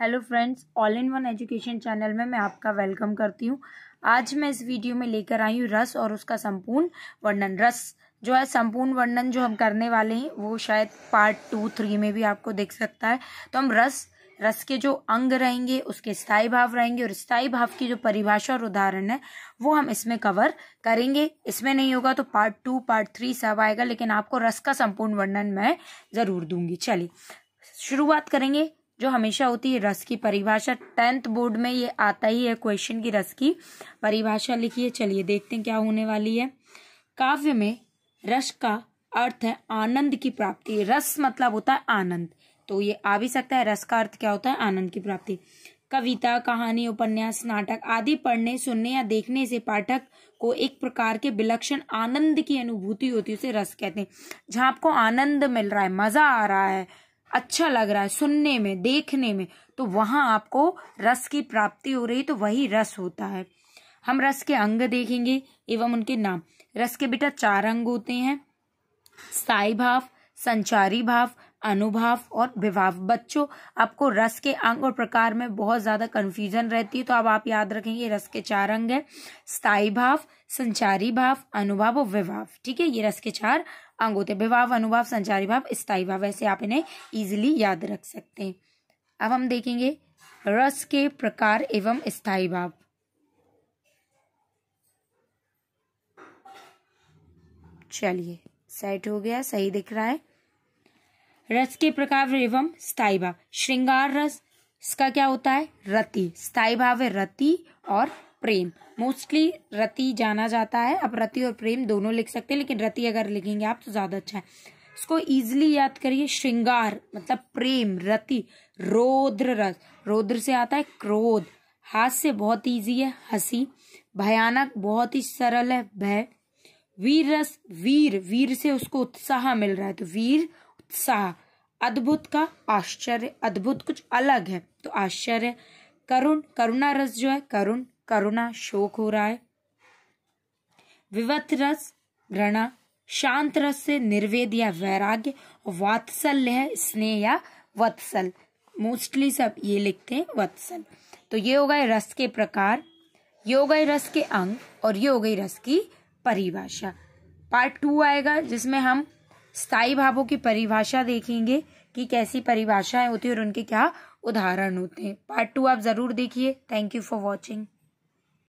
hello friends all in one education channel में मैं आपका वेलकम करती हूँ आज मैं इस वीडियो में लेकर आई हूँ रस और उसका संपूर्ण वर्णन रस जो है संपूर्ण वर्णन जो हम करने वाले हैं वो शायद पार्ट टू थ्री में भी आपको देख सकता है तो हम रस रस के जो अंग रहेंगे उसके स्थायी भाव रहेंगे और स्थायी भाव की जो परिभाषा और उदाहरण है वो हम इसमें कवर करेंगे इसमें नहीं होगा तो पार्ट टू पार्ट थ्री सब आएगा लेकिन आपको रस का संपूर्ण वर्णन मैं ज़रूर दूंगी चलिए शुरुआत करेंगे जो हमेशा होती है रस की परिभाषा टेंथ बोर्ड में ये आता ही है क्वेश्चन की रस की परिभाषा लिखिए चलिए देखते हैं क्या होने वाली है काव्य में रस का अर्थ है आनंद की प्राप्ति रस मतलब होता है आनंद तो ये आ भी सकता है रस का अर्थ क्या होता है आनंद की प्राप्ति कविता कहानी उपन्यास नाटक आदि पढ़ने सुनने या देखने से पाठक को एक प्रकार के विलक्षण आनंद की अनुभूति होती है उसे रस कहते हैं जहाँ आपको आनंद मिल रहा है मजा आ रहा है अच्छा लग रहा है सुनने में देखने में तो वहां आपको रस की प्राप्ति हो रही तो वही रस होता है हम रस के अंग देखेंगे एवं उनके नाम रस के बेटा चार अंग होते हैं स्थायी भाव संचारी भाव अनुभाव और विभाव बच्चों आपको रस के अंग और प्रकार में बहुत ज़्यादा कंफ्यूजन रहती है तो अब आप याद रखेंगे रस के चार अंग हैं स्थायी भाव संचारी भाव अनुभाव और विभाव ठीक है ये रस के चार अंग होते हैं विभाव अनुभाव संचारी भाव स्थायी भाव ऐसे आप इन्हें ईजिली याद रख सकते हैं अब हम देखेंगे रस के प्रकार एवं स्थायी भाव चलिए सेट हो गया सही दिख रहा है रस के प्रकार एवं स्थायी भाव श्रृंगार रस इसका क्या होता है रति स्थायी भाव है रति और प्रेम मोस्टली रति जाना जाता है आप रति और प्रेम दोनों लिख सकते हैं लेकिन रति अगर लिखेंगे आप तो ज़्यादा अच्छा है इसको इजिली याद करिए श्रृंगार मतलब प्रेम रति रोद्र रस रोद्र से आता है क्रोध हास्य बहुत इजी है हसी भयानक बहुत ही सरल है भय वीर रस वीर वीर से उसको उत्साह मिल रहा है तो वीर उत्साह अद्भुत का आश्चर्य अद्भुत कुछ अलग है तो आश्चर्य करुण करुणा रस जो है करुण करुणा शोक हो रहा है विवत रस घृणा शांत रस से निर्वेद या वैराग्य वात्सल्य है स्नेह या वत्सल मोस्टली सब ये लिखते हैं वत्सल तो ये हो गए रस के प्रकार ये हो गए रस के अंग और ये हो गई रस की परिभाषा पार्ट टू आएगा जिसमें हम स्थायी भावों की परिभाषा देखेंगे कि कैसी परिभाषाएं होती है और उनके क्या उदाहरण होते हैं पार्ट टू आप जरूर देखिए थैंक यू फॉर वॉचिंग